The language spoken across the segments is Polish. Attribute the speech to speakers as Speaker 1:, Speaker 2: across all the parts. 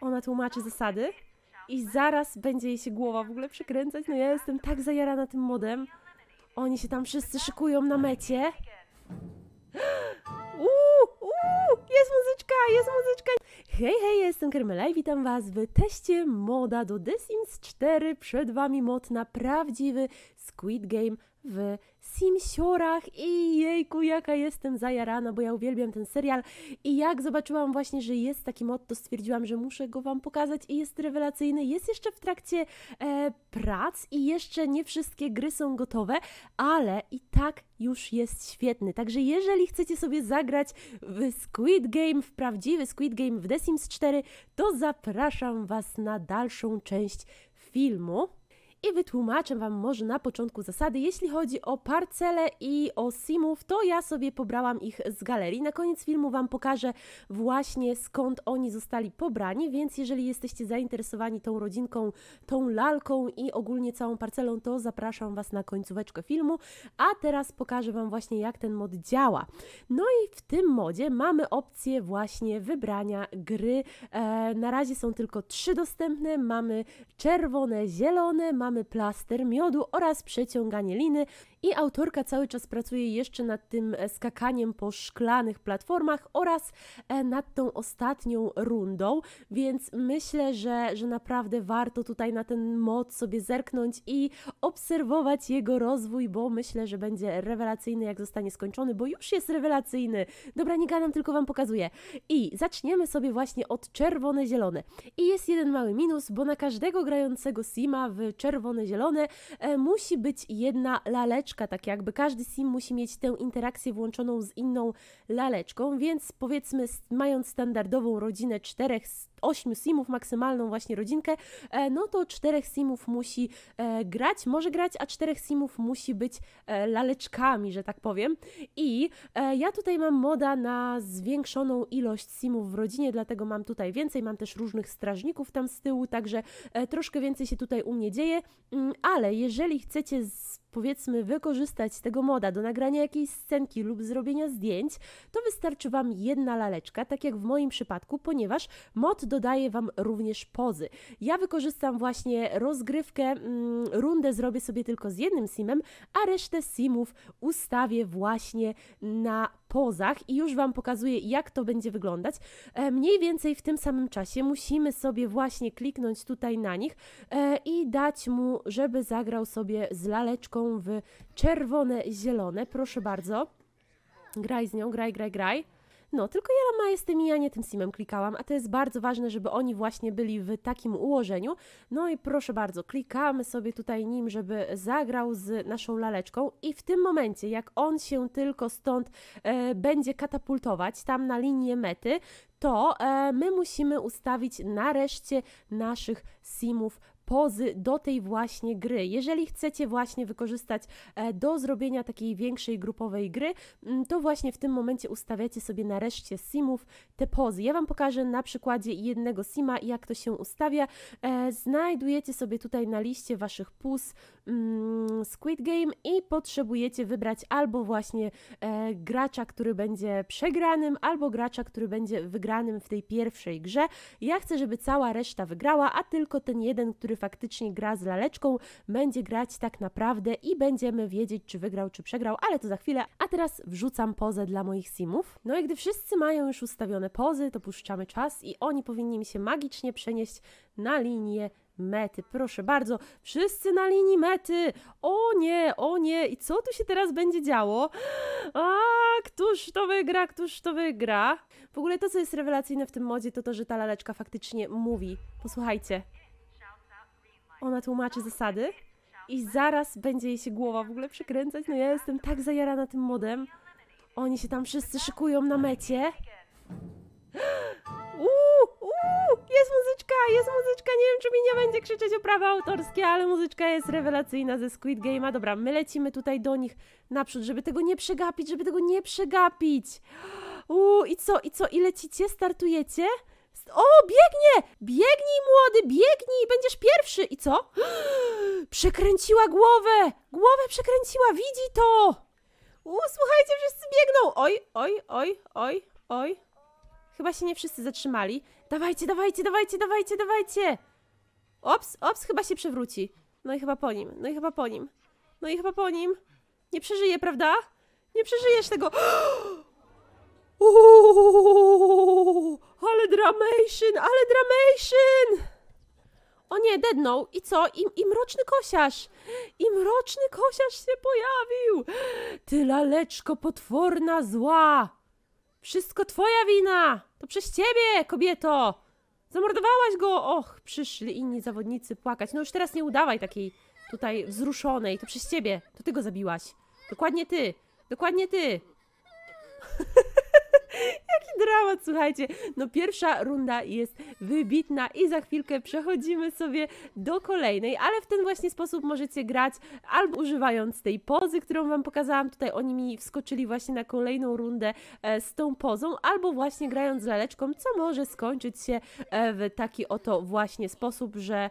Speaker 1: ona tłumaczy zasady i zaraz będzie jej się głowa w ogóle przekręcać. No ja jestem tak zajarana tym modem. Oni się tam wszyscy szykują na mecie. Uuu, uuu, jest muzyczka, jest muzyczka. Hej, hej, jestem Kermela i witam Was w teście moda do The Sims 4. Przed Wami mod na prawdziwy Squid Game w Simsiorach i jejku, jaka jestem zajarana, bo ja uwielbiam ten serial i jak zobaczyłam właśnie, że jest taki mod, to stwierdziłam, że muszę go Wam pokazać i jest rewelacyjny, jest jeszcze w trakcie e, prac i jeszcze nie wszystkie gry są gotowe, ale i tak już jest świetny, także jeżeli chcecie sobie zagrać w Squid Game, w prawdziwy Squid Game w The Sims 4, to zapraszam Was na dalszą część filmu i wytłumaczę Wam może na początku zasady. Jeśli chodzi o parcele i o simów, to ja sobie pobrałam ich z galerii. Na koniec filmu Wam pokażę właśnie skąd oni zostali pobrani, więc jeżeli jesteście zainteresowani tą rodzinką, tą lalką i ogólnie całą parcelą, to zapraszam Was na końcóweczkę filmu. A teraz pokażę Wam właśnie jak ten mod działa. No i w tym modzie mamy opcję właśnie wybrania gry. E, na razie są tylko trzy dostępne. Mamy czerwone, zielone, mamy mamy plaster miodu oraz przeciąganie liny i autorka cały czas pracuje jeszcze nad tym e, skakaniem po szklanych platformach oraz e, nad tą ostatnią rundą, więc myślę, że, że naprawdę warto tutaj na ten mod sobie zerknąć i obserwować jego rozwój, bo myślę, że będzie rewelacyjny, jak zostanie skończony, bo już jest rewelacyjny. Dobra, nie gadam, tylko Wam pokazuję. I zaczniemy sobie właśnie od czerwone-zielone. I jest jeden mały minus, bo na każdego grającego Sima w czerwone-zielone e, musi być jedna laleczka, laleczka, tak jakby każdy sim musi mieć tę interakcję włączoną z inną laleczką, więc powiedzmy mając standardową rodzinę czterech 8 simów, maksymalną właśnie rodzinkę, e, no to 4 simów musi e, grać, może grać, a 4 simów musi być e, laleczkami, że tak powiem. I ja tutaj mam moda na zwiększoną ilość simów w rodzinie, dlatego mam tutaj więcej, mam też różnych strażników tam z tyłu, także troszkę więcej się tutaj u mnie dzieje, mm, ale jeżeli chcecie z powiedzmy wykorzystać tego moda do nagrania jakiejś scenki lub zrobienia zdjęć, to wystarczy Wam jedna laleczka, tak jak w moim przypadku, ponieważ mod dodaję Wam również pozy. Ja wykorzystam właśnie rozgrywkę, mm, rundę zrobię sobie tylko z jednym simem, a resztę simów ustawię właśnie na pozach i już Wam pokazuję, jak to będzie wyglądać. E, mniej więcej w tym samym czasie musimy sobie właśnie kliknąć tutaj na nich e, i dać mu, żeby zagrał sobie z laleczką w czerwone, zielone. Proszę bardzo. Graj z nią, graj, graj, graj. No, tylko ja na jestem i ja nie tym simem klikałam, a to jest bardzo ważne, żeby oni właśnie byli w takim ułożeniu. No i proszę bardzo, klikamy sobie tutaj nim, żeby zagrał z naszą laleczką i w tym momencie, jak on się tylko stąd e, będzie katapultować tam na linię mety, to e, my musimy ustawić nareszcie naszych simów pozy do tej właśnie gry. Jeżeli chcecie właśnie wykorzystać e, do zrobienia takiej większej grupowej gry, mm, to właśnie w tym momencie ustawiacie sobie nareszcie simów te pozy. Ja Wam pokażę na przykładzie jednego sima, jak to się ustawia. E, znajdujecie sobie tutaj na liście Waszych pus mm, Squid Game i potrzebujecie wybrać albo właśnie e, gracza, który będzie przegranym, albo gracza, który będzie wygranym w tej pierwszej grze. Ja chcę, żeby cała reszta wygrała, a tylko ten jeden, który faktycznie gra z laleczką, będzie grać tak naprawdę i będziemy wiedzieć, czy wygrał, czy przegrał, ale to za chwilę. A teraz wrzucam pozę dla moich simów. No i gdy wszyscy mają już ustawione pozy, to puszczamy czas i oni powinni mi się magicznie przenieść na linię mety. Proszę bardzo, wszyscy na linii mety. O nie, o nie. I co tu się teraz będzie działo? A, któż to wygra, któż to wygra? W ogóle to, co jest rewelacyjne w tym modzie, to to, że ta laleczka faktycznie mówi. Posłuchajcie ona tłumaczy zasady i zaraz będzie jej się głowa w ogóle przekręcać. No ja jestem tak zajarana tym modem. Oni się tam wszyscy szykują na mecie. Uuu, uuu, jest muzyczka, jest muzyczka. Nie wiem, czy mi nie będzie krzyczeć o prawa autorskie, ale muzyczka jest rewelacyjna ze Squid Game'a. Dobra, my lecimy tutaj do nich naprzód, żeby tego nie przegapić, żeby tego nie przegapić. Uuu, i co, i co, i lecicie, startujecie? O, biegnie! Biegnij, młody, biegnij, będziesz pierwszy! I co? Przekręciła głowę! Głowę przekręciła, widzi to! U, słuchajcie, wszyscy biegną! Oj, oj, oj, oj, oj. Chyba się nie wszyscy zatrzymali. Dawajcie, dawajcie, dawajcie, dawajcie, dawajcie! Ops, ops, chyba się przewróci. No i chyba po nim, no i chyba po nim. No i chyba po nim. Nie przeżyje, prawda? Nie przeżyjesz tego. Uuuu, ale dramation, ale dramation! O nie, deadnął. I co? I, I mroczny kosiarz. I mroczny kosiarz się pojawił. Ty laleczko potworna zła. Wszystko twoja wina. To przez ciebie, kobieto. Zamordowałaś go. Och, przyszli inni zawodnicy płakać. No już teraz nie udawaj takiej tutaj wzruszonej. To przez ciebie. To ty go zabiłaś. Dokładnie ty. Dokładnie ty. taki dramat, słuchajcie. No pierwsza runda jest wybitna i za chwilkę przechodzimy sobie do kolejnej, ale w ten właśnie sposób możecie grać albo używając tej pozy, którą Wam pokazałam, tutaj oni mi wskoczyli właśnie na kolejną rundę e, z tą pozą, albo właśnie grając z laleczką, co może skończyć się e, w taki oto właśnie sposób, że,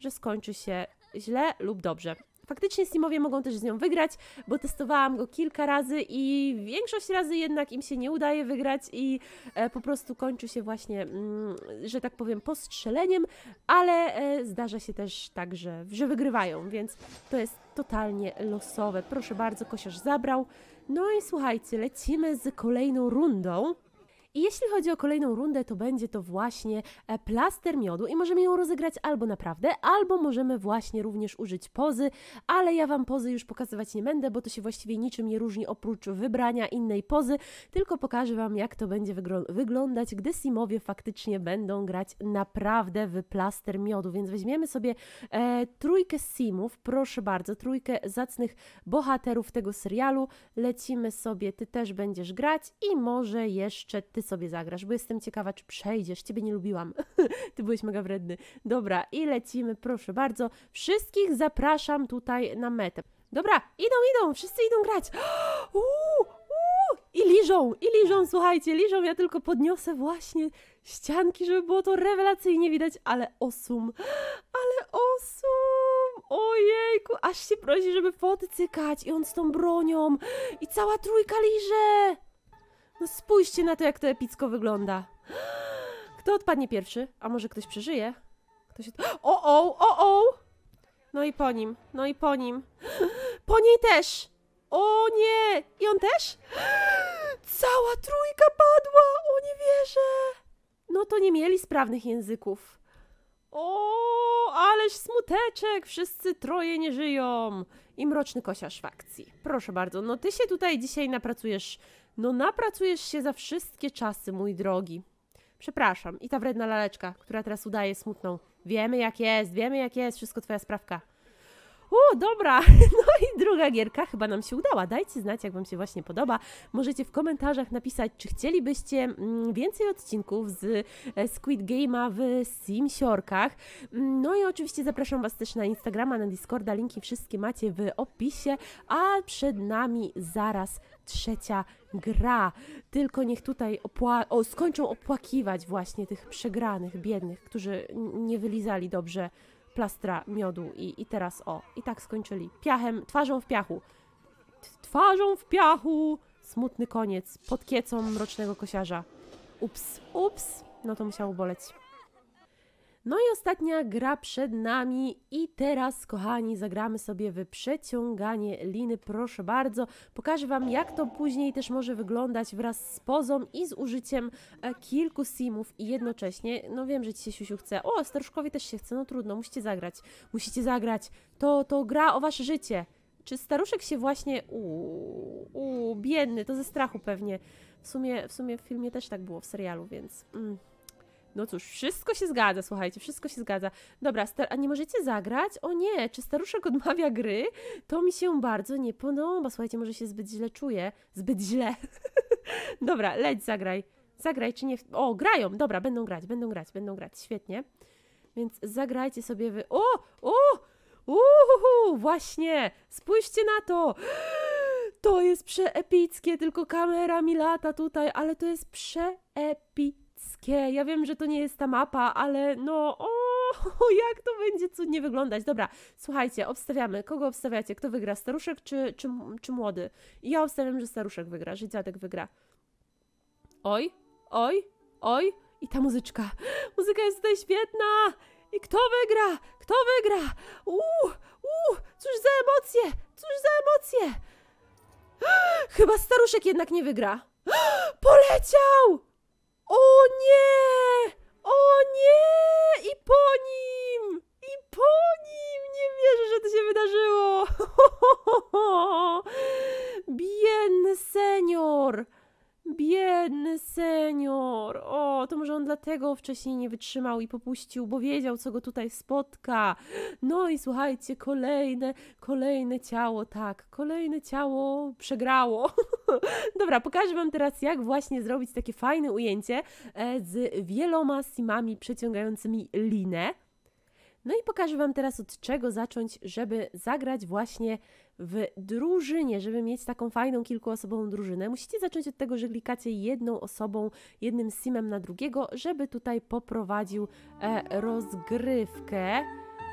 Speaker 1: że skończy się źle lub dobrze. Faktycznie Steamowie mogą też z nią wygrać, bo testowałam go kilka razy i większość razy jednak im się nie udaje wygrać i e, po prostu kończy się właśnie, mm, że tak powiem, postrzeleniem, ale e, zdarza się też tak, że, że wygrywają, więc to jest totalnie losowe. Proszę bardzo, Kosiarz zabrał. No i słuchajcie, lecimy z kolejną rundą. I jeśli chodzi o kolejną rundę, to będzie to właśnie e, plaster miodu i możemy ją rozegrać albo naprawdę, albo możemy właśnie również użyć pozy, ale ja Wam pozy już pokazywać nie będę, bo to się właściwie niczym nie różni oprócz wybrania innej pozy, tylko pokażę Wam jak to będzie wyglądać, gdy simowie faktycznie będą grać naprawdę w plaster miodu, więc weźmiemy sobie e, trójkę simów, proszę bardzo, trójkę zacnych bohaterów tego serialu, lecimy sobie, Ty też będziesz grać i może jeszcze Ty sobie zagrasz, bo jestem ciekawa, czy przejdziesz. Ciebie nie lubiłam. Ty byłeś mega wredny. Dobra, i lecimy, proszę bardzo. Wszystkich zapraszam tutaj na metę. Dobra, idą, idą, wszyscy idą grać. Uuu, uuu, I liżą, i liżą, słuchajcie, liżą. Ja tylko podniosę właśnie ścianki, żeby było to rewelacyjnie widać, ale osum, ale osum, ojejku, aż się prosi, żeby podcykać i on z tą bronią i cała trójka liże. No spójrzcie na to, jak to epicko wygląda. Kto odpadnie pierwszy? A może ktoś przeżyje? Kto się... O, o, o, o! No i po nim, no i po nim. Po niej też! O nie! I on też? Cała trójka padła! O nie wierzę! No to nie mieli sprawnych języków. O, ależ smuteczek! Wszyscy troje nie żyją! I mroczny kosiarz w akcji. Proszę bardzo, no ty się tutaj dzisiaj napracujesz no napracujesz się za wszystkie czasy, mój drogi. Przepraszam, i ta wredna laleczka, która teraz udaje smutną. Wiemy jak jest, wiemy jak jest, wszystko twoja sprawka. O, dobra! No i druga gierka chyba nam się udała. Dajcie znać, jak Wam się właśnie podoba. Możecie w komentarzach napisać, czy chcielibyście mm, więcej odcinków z e, Squid Game'a w Simsiorkach. Mm, no i oczywiście zapraszam Was też na Instagrama, na Discorda. Linki wszystkie macie w opisie. A przed nami zaraz trzecia gra. Tylko niech tutaj opła o, skończą opłakiwać właśnie tych przegranych, biednych, którzy nie wylizali dobrze plastra miodu i, i teraz o. I tak skończyli. Piachem, twarzą w piachu. Twarzą w piachu! Smutny koniec pod kiecą mrocznego kosiarza. Ups, ups! No to musiało boleć. No i ostatnia gra przed nami i teraz, kochani, zagramy sobie w przeciąganie liny, proszę bardzo. Pokażę Wam, jak to później też może wyglądać wraz z pozą i z użyciem e, kilku simów i jednocześnie. No wiem, że Ci się siusiu chce. O, staruszkowi też się chce, no trudno, musicie zagrać. Musicie zagrać. To, to gra o Wasze życie. Czy staruszek się właśnie... Uuu, uu, biedny, to ze strachu pewnie. W sumie, w sumie w filmie też tak było, w serialu, więc... Mm. No cóż, wszystko się zgadza, słuchajcie, wszystko się zgadza. Dobra, star- a nie możecie zagrać? O nie, czy staruszek odmawia gry? To mi się bardzo nie podoba, słuchajcie, może się zbyt źle czuję. Zbyt źle. dobra, leć, zagraj. Zagraj, czy nie... O, grają, dobra, będą grać, będą grać, będą grać, świetnie. Więc zagrajcie sobie wy... O, o, uhu, właśnie, spójrzcie na to! To jest przeepickie, tylko kamera mi lata tutaj, ale to jest przeepickie epickie. Ja wiem, że to nie jest ta mapa, ale no, o, jak to będzie cudnie wyglądać. Dobra, słuchajcie, obstawiamy. Kogo obstawiacie? Kto wygra? Staruszek czy, czy, czy młody? Ja obstawiam, że staruszek wygra, że dziadek wygra. Oj, oj, oj. I ta muzyczka. Muzyka jest tutaj świetna! I kto wygra? Kto wygra? Uuu, uuu, cóż za emocje! Cóż za emocje! Chyba staruszek jednak nie wygra. Poleciał! O nie! O nie! I po nim! I po nim! Nie wierzę, że to się wydarzyło! Bien, senior! Biedny senior! O, to może on dlatego wcześniej nie wytrzymał i popuścił, bo wiedział, co go tutaj spotka. No i słuchajcie, kolejne, kolejne ciało, tak, kolejne ciało przegrało. Dobra, pokażę Wam teraz, jak właśnie zrobić takie fajne ujęcie e, z wieloma simami przeciągającymi linę. No i pokażę Wam teraz od czego zacząć, żeby zagrać właśnie w drużynie, żeby mieć taką fajną kilkuosobową drużynę. Musicie zacząć od tego, że klikacie jedną osobą, jednym simem na drugiego, żeby tutaj poprowadził e, rozgrywkę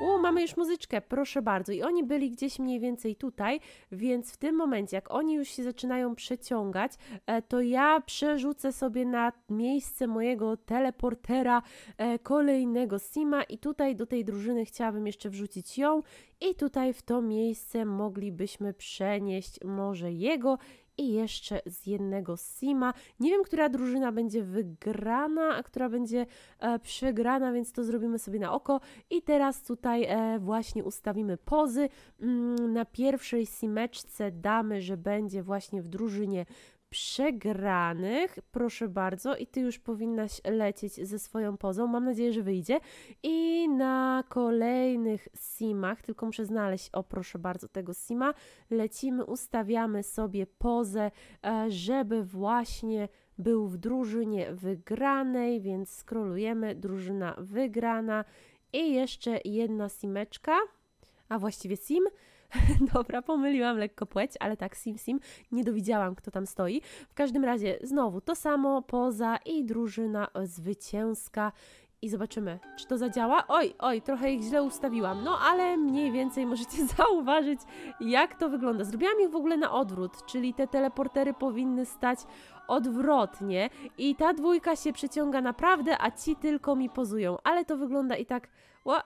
Speaker 1: u, mamy już muzyczkę, proszę bardzo. I oni byli gdzieś mniej więcej tutaj, więc w tym momencie, jak oni już się zaczynają przeciągać, e, to ja przerzucę sobie na miejsce mojego teleportera e, kolejnego Sima i tutaj do tej drużyny chciałabym jeszcze wrzucić ją i tutaj w to miejsce moglibyśmy przenieść może jego i jeszcze z jednego Sima. Nie wiem, która drużyna będzie wygrana, a która będzie e, przegrana, więc to zrobimy sobie na oko. I teraz tutaj e, właśnie ustawimy pozy. Mm, na pierwszej Simeczce damy, że będzie właśnie w drużynie przegranych. Proszę bardzo, i ty już powinnaś lecieć ze swoją pozą. Mam nadzieję, że wyjdzie. I na kolejnych simach, tylko muszę znaleźć, o proszę bardzo, tego sima, lecimy, ustawiamy sobie pozę, e, żeby właśnie był w drużynie wygranej, więc skrolujemy, drużyna wygrana. I jeszcze jedna simeczka, a właściwie sim Dobra, pomyliłam lekko płeć, ale tak, Sim Sim, nie dowiedziałam, kto tam stoi. W każdym razie, znowu to samo, poza i drużyna zwycięska. I zobaczymy, czy to zadziała. Oj, oj, trochę ich źle ustawiłam. No, ale mniej więcej możecie zauważyć, jak to wygląda. Zrobiłam ich w ogóle na odwrót, czyli te teleportery powinny stać odwrotnie. I ta dwójka się przeciąga naprawdę, a ci tylko mi pozują. Ale to wygląda i tak... Ła,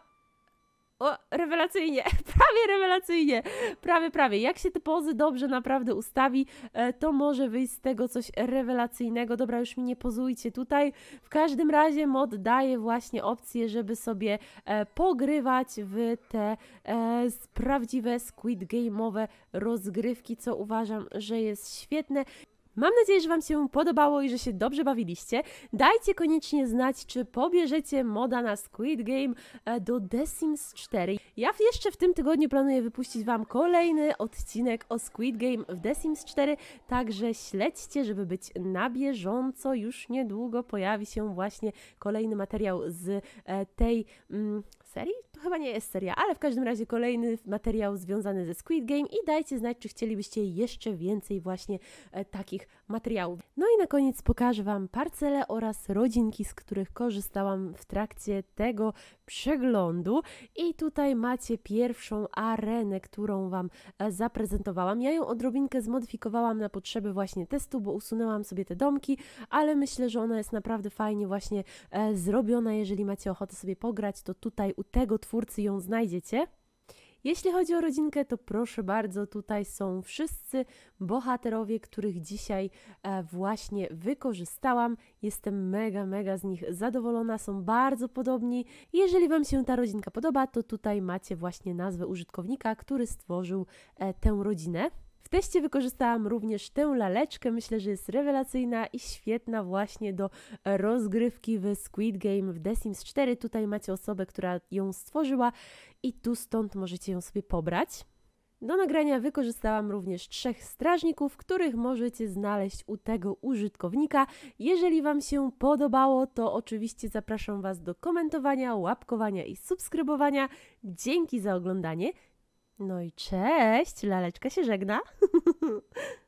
Speaker 1: o, rewelacyjnie, prawie rewelacyjnie, prawie, prawie. Jak się te pozy dobrze naprawdę ustawi, e, to może wyjść z tego coś rewelacyjnego. Dobra, już mi nie pozujcie tutaj. W każdym razie mod daje właśnie opcję, żeby sobie e, pogrywać w te e, prawdziwe Squid Game'owe rozgrywki, co uważam, że jest świetne. Mam nadzieję, że Wam się podobało i że się dobrze bawiliście. Dajcie koniecznie znać, czy pobierzecie moda na Squid Game e, do The Sims 4. Ja jeszcze w tym tygodniu planuję wypuścić Wam kolejny odcinek o Squid Game w The Sims 4, także śledźcie, żeby być na bieżąco. Już niedługo pojawi się właśnie kolejny materiał z e, tej mm, serii? To chyba nie jest seria, ale w każdym razie kolejny materiał związany ze Squid Game i dajcie znać, czy chcielibyście jeszcze więcej właśnie e, takich materiałów. No i na koniec pokażę Wam parcele oraz rodzinki, z których korzystałam w trakcie tego przeglądu. I tutaj macie pierwszą arenę, którą Wam e, zaprezentowałam. Ja ją odrobinkę zmodyfikowałam na potrzeby właśnie testu, bo usunęłam sobie te domki, ale myślę, że ona jest naprawdę fajnie właśnie e, zrobiona. Jeżeli macie ochotę sobie pograć, to tutaj u tego twórcy ją znajdziecie. Jeśli chodzi o rodzinkę, to proszę bardzo, tutaj są wszyscy bohaterowie, których dzisiaj e, właśnie wykorzystałam. Jestem mega, mega z nich zadowolona, są bardzo podobni. Jeżeli Wam się ta rodzinka podoba, to tutaj macie właśnie nazwę użytkownika, który stworzył e, tę rodzinę. W teście wykorzystałam również tę laleczkę, myślę, że jest rewelacyjna i świetna właśnie do rozgrywki w Squid Game w The Sims 4. Tutaj macie osobę, która ją stworzyła i tu stąd możecie ją sobie pobrać. Do nagrania wykorzystałam również trzech strażników, których możecie znaleźć u tego użytkownika. Jeżeli Wam się podobało, to oczywiście zapraszam Was do komentowania, łapkowania i subskrybowania. Dzięki za oglądanie. No i cześć, laleczka się żegna.